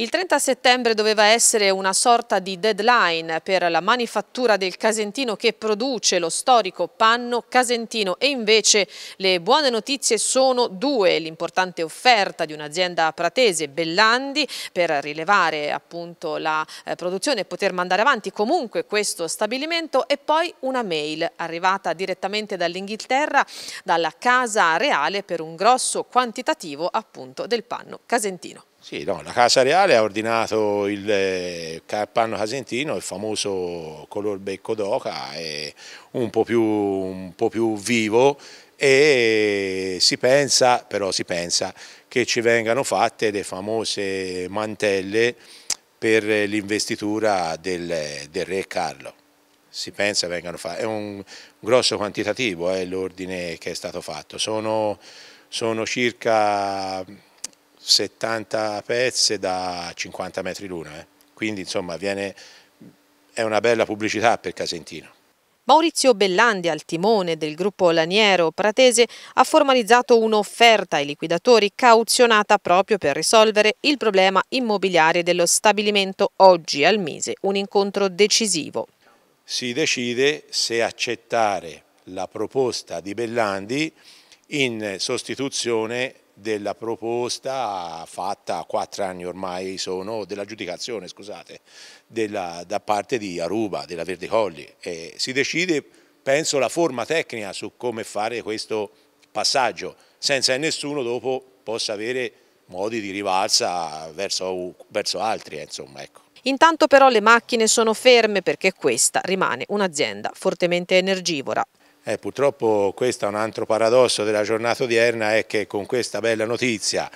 Il 30 settembre doveva essere una sorta di deadline per la manifattura del Casentino che produce lo storico panno casentino e invece le buone notizie sono due. L'importante offerta di un'azienda pratese, Bellandi, per rilevare appunto la eh, produzione e poter mandare avanti comunque questo stabilimento e poi una mail arrivata direttamente dall'Inghilterra, dalla Casa Reale per un grosso quantitativo appunto del panno casentino. Sì, no, la Casa Reale ha ordinato il eh, Carpanno Casentino, il famoso color becco d'oca, un, un po' più vivo e si pensa, però si pensa che ci vengano fatte le famose mantelle per l'investitura del, del, re Carlo. Si pensa vengano fatte, è un grosso quantitativo eh, l'ordine che è stato fatto, sono, sono circa 70 pezze da 50 metri l'una, eh. quindi insomma viene, è una bella pubblicità per Casentino. Maurizio Bellandi, al timone del gruppo Laniero Pratese, ha formalizzato un'offerta ai liquidatori cauzionata proprio per risolvere il problema immobiliare dello stabilimento oggi al mese, un incontro decisivo. Si decide se accettare la proposta di Bellandi in sostituzione della proposta fatta quattro anni ormai sono dell'aggiudicazione scusate della, da parte di Aruba della Verde Colli e si decide penso la forma tecnica su come fare questo passaggio senza che nessuno dopo possa avere modi di rivalsa verso, verso altri eh, insomma ecco. Intanto però le macchine sono ferme perché questa rimane un'azienda fortemente energivora. Eh, purtroppo questo è un altro paradosso della giornata odierna, è che con questa bella notizia,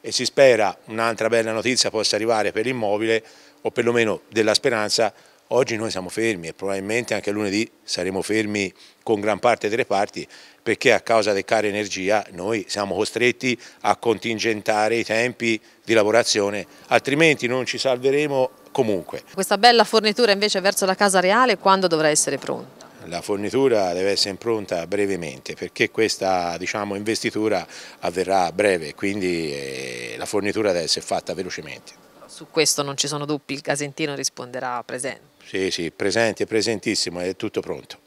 e si spera un'altra bella notizia possa arrivare per l'immobile, o perlomeno della speranza, oggi noi siamo fermi e probabilmente anche lunedì saremo fermi con gran parte delle parti, perché a causa del caro energia noi siamo costretti a contingentare i tempi di lavorazione, altrimenti non ci salveremo comunque. Questa bella fornitura invece verso la Casa Reale quando dovrà essere pronta? la fornitura deve essere impronta brevemente perché questa diciamo, investitura avverrà a breve, quindi eh, la fornitura deve essere fatta velocemente. Su questo non ci sono dubbi, il Casentino risponderà presente. Sì, sì, presente, presentissimo, è tutto pronto.